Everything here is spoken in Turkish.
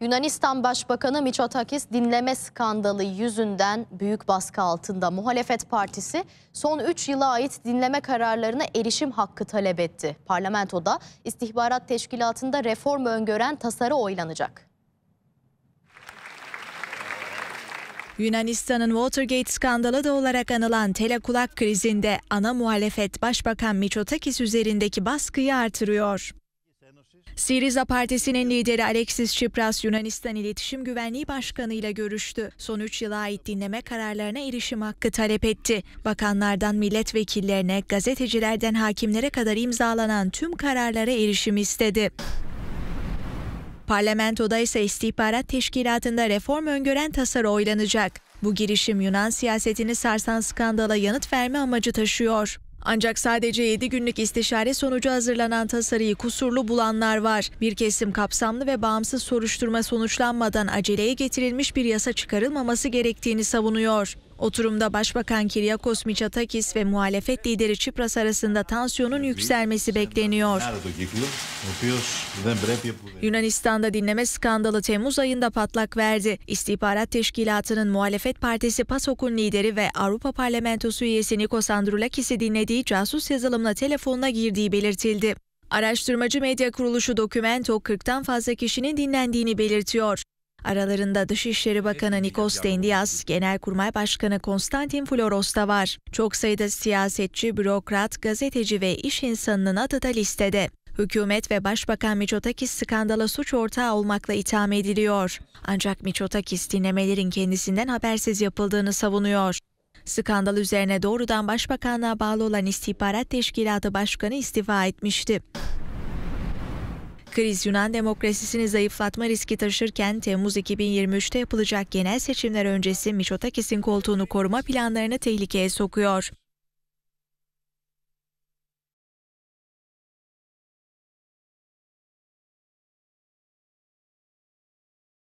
Yunanistan Başbakanı Mitsotakis dinleme skandalı yüzünden büyük baskı altında. Muhalefet Partisi son 3 yıla ait dinleme kararlarına erişim hakkı talep etti. Parlamentoda istihbarat teşkilatında reform öngören tasarı oylanacak. Yunanistan'ın Watergate skandalı da olarak anılan telekulak krizinde ana muhalefet Başbakan Mitsotakis üzerindeki baskıyı artırıyor. Siriza Partisi'nin lideri Alexis Tsipras Yunanistan İletişim Güvenliği Başkanı ile görüştü. Son 3 yıla ait dinleme kararlarına erişim hakkı talep etti. Bakanlardan milletvekillerine, gazetecilerden hakimlere kadar imzalanan tüm kararlara erişim istedi. Parlamentoda ise istihbarat teşkilatında reform öngören tasarı oylanacak. Bu girişim Yunan siyasetini sarsan skandala yanıt verme amacı taşıyor. Ancak sadece 7 günlük istişare sonucu hazırlanan tasarıyı kusurlu bulanlar var. Bir kesim kapsamlı ve bağımsız soruşturma sonuçlanmadan aceleye getirilmiş bir yasa çıkarılmaması gerektiğini savunuyor. Oturumda Başbakan Kiryakos Mitsotakis ve muhalefet lideri Çipras arasında tansiyonun yükselmesi bekleniyor. Yunanistan'da dinleme skandalı Temmuz ayında patlak verdi. İstihbarat Teşkilatı'nın muhalefet partisi PASOK'un lideri ve Avrupa Parlamentosu üyesi Nikos Androulakis'i dinlediği casus yazılımla telefonuna girdiği belirtildi. Araştırmacı medya kuruluşu Documento 40'tan fazla kişinin dinlendiğini belirtiyor. Aralarında Dışişleri Bakanı Nikos Dendias, Genelkurmay Başkanı Konstantin Floros da var. Çok sayıda siyasetçi, bürokrat, gazeteci ve iş insanının adı da listede. Hükümet ve Başbakan Miçotakis skandala suç ortağı olmakla itham ediliyor. Ancak Miçotakis dinlemelerin kendisinden habersiz yapıldığını savunuyor. Skandal üzerine doğrudan başbakanlığa bağlı olan istihbarat teşkilatı başkanı istifa etmişti. Kriz Yunan demokrasisini zayıflatma riski taşırken Temmuz 2023'te yapılacak genel seçimler öncesi Miçotakis'in koltuğunu koruma planlarını tehlikeye sokuyor.